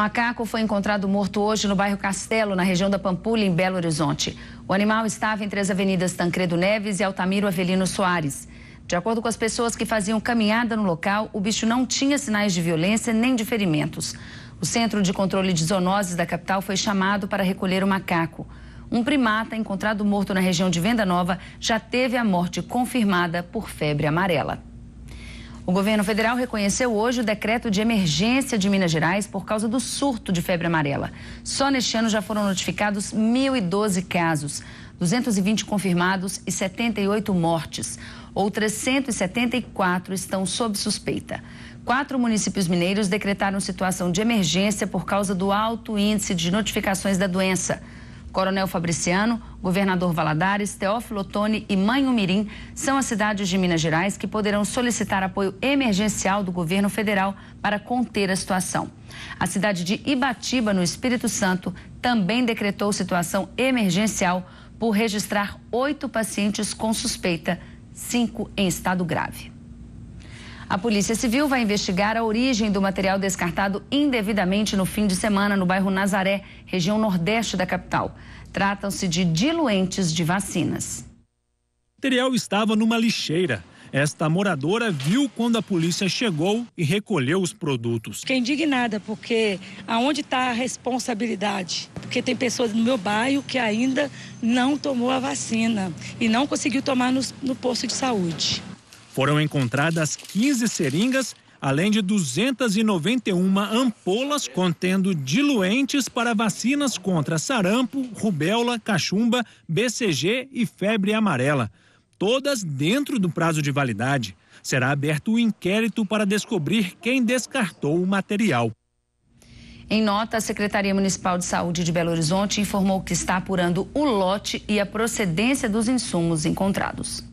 macaco foi encontrado morto hoje no bairro Castelo, na região da Pampulha, em Belo Horizonte. O animal estava entre as avenidas Tancredo Neves e Altamiro Avelino Soares. De acordo com as pessoas que faziam caminhada no local, o bicho não tinha sinais de violência nem de ferimentos. O Centro de Controle de Zoonoses da capital foi chamado para recolher o macaco. Um primata encontrado morto na região de Venda Nova já teve a morte confirmada por febre amarela. O governo federal reconheceu hoje o decreto de emergência de Minas Gerais por causa do surto de febre amarela. Só neste ano já foram notificados 1.012 casos, 220 confirmados e 78 mortes. Outras 174 estão sob suspeita. Quatro municípios mineiros decretaram situação de emergência por causa do alto índice de notificações da doença. Coronel Fabriciano, Governador Valadares, Teófilo Otoni e Manhumirim são as cidades de Minas Gerais que poderão solicitar apoio emergencial do governo federal para conter a situação. A cidade de Ibatiba, no Espírito Santo, também decretou situação emergencial por registrar oito pacientes com suspeita, cinco em estado grave. A Polícia Civil vai investigar a origem do material descartado indevidamente no fim de semana no bairro Nazaré, região nordeste da capital. Tratam-se de diluentes de vacinas. O material estava numa lixeira. Esta moradora viu quando a polícia chegou e recolheu os produtos. Fiquei indignada porque aonde está a responsabilidade? Porque tem pessoas no meu bairro que ainda não tomou a vacina e não conseguiu tomar no, no posto de saúde. Foram encontradas 15 seringas, além de 291 ampolas contendo diluentes para vacinas contra sarampo, rubéola, cachumba, BCG e febre amarela. Todas dentro do prazo de validade. Será aberto o um inquérito para descobrir quem descartou o material. Em nota, a Secretaria Municipal de Saúde de Belo Horizonte informou que está apurando o lote e a procedência dos insumos encontrados.